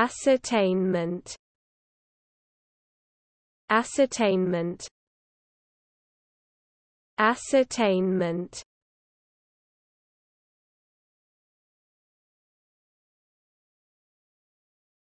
Ascertainment Ascertainment Ascertainment